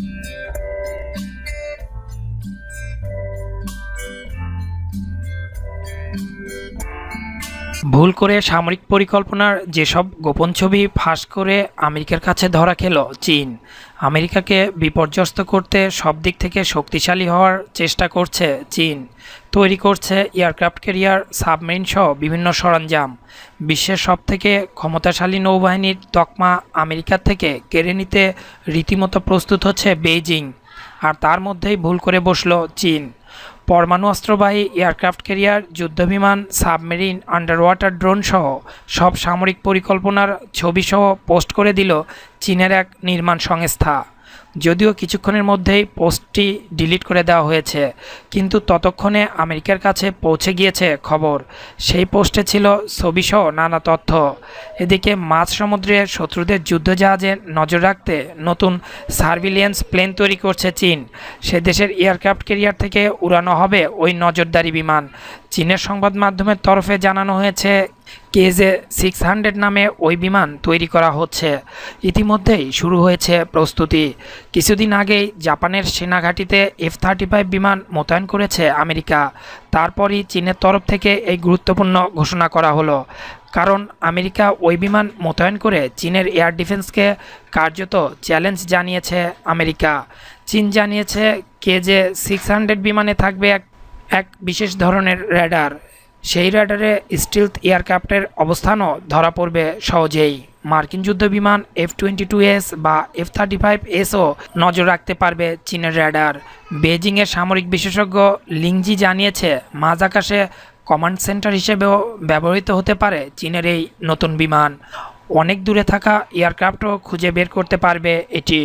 Yeah. ভুল করে সামরিক পরিকল্পনার যেসব গোপন ছবি ফাঁস করে আমেরিকার কাছে ধরা খেল চীন আমেরিকাকে বিপর্যস্ত করতে সব দিক থেকে শক্তিশালী হওয়ার চেষ্টা করছে চীন তৈরি করছে এয়ারক্রাফট ক্যারিয়ার সাবমেরিন সহ বিভিন্ন সরঞ্জাম বিশ্বের সব থেকে ক্ষমতাশালী নৌবাহিনীর তকমা আমেরিকা থেকে কেড়ে নিতে রীতিমতো প্রস্তুত হচ্ছে বেইজিং আর তার মধ্যেই ভুল করে বসল চীন পরমাণু অস্ত্রবাহী এয়ারক্রাফট ক্যারিয়ার যুদ্ধবিমান সাবমেরিন আন্ডারওয়াটার ড্রোন সহ সব সামরিক পরিকল্পনার ছবিসহ পোস্ট করে দিল চীনের এক নির্মাণ সংস্থা যদিও কিছুক্ষণের মধ্যেই পোস্টটি ডিলিট করে দেওয়া হয়েছে কিন্তু ততক্ষণে আমেরিকার কাছে পৌঁছে গিয়েছে খবর সেই পোস্টে ছিল ছবিসহ নানা তথ্য এদিকে মাছ সমুদ্রে শত্রুদের যুদ্ধজাহাজে নজর রাখতে নতুন সার্ভিলিয়েন্স প্লেন তৈরি করছে চীন সে দেশের এয়ারক্রাফট কেরিয়ার থেকে উড়ানো হবে ওই নজরদারি বিমান চীনের সংবাদ মাধ্যমের তরফে জানানো হয়েছে কেজে সিক্স হান্ড্রেড নামে ওই বিমান তৈরি করা হচ্ছে ইতিমধ্যেই শুরু হয়েছে প্রস্তুতি কিছুদিন আগেই জাপানের সেনাঘাটিতে এফ থার্টি ফাইভ বিমান মোতায়েন করেছে আমেরিকা তারপরই চীনের তরফ থেকে এই গুরুত্বপূর্ণ ঘোষণা করা হলো কারণ আমেরিকা ওই বিমান মোতায়েন করে চীনের এয়ার ডিফেন্সকে কার্যত চ্যালেঞ্জ জানিয়েছে আমেরিকা চীন জানিয়েছে কেজে সিক্স হান্ড্রেড বিমানে থাকবে এক এক বিশেষ ধরনের র্যাডার সেই রাডারে স্টিলথ এয়ারক্রাফ্টের অবস্থানও ধরা পড়বে সহজেই মার্কিন যুদ্ধ বিমান এফ টোয়েন্টি টু এস বা এফ থার্টি ফাইভ এসও নজর রাখতে পারবে চীনের র্যাডার বেজিংয়ের সামরিক বিশেষজ্ঞ লিংজি জানিয়েছে মাঝ আকাশে কমান্ড সেন্টার হিসেবেও ব্যবহৃত হতে পারে চীনের এই নতুন বিমান অনেক দূরে থাকা এয়ারক্রাফটও খুঁজে বের করতে পারবে এটি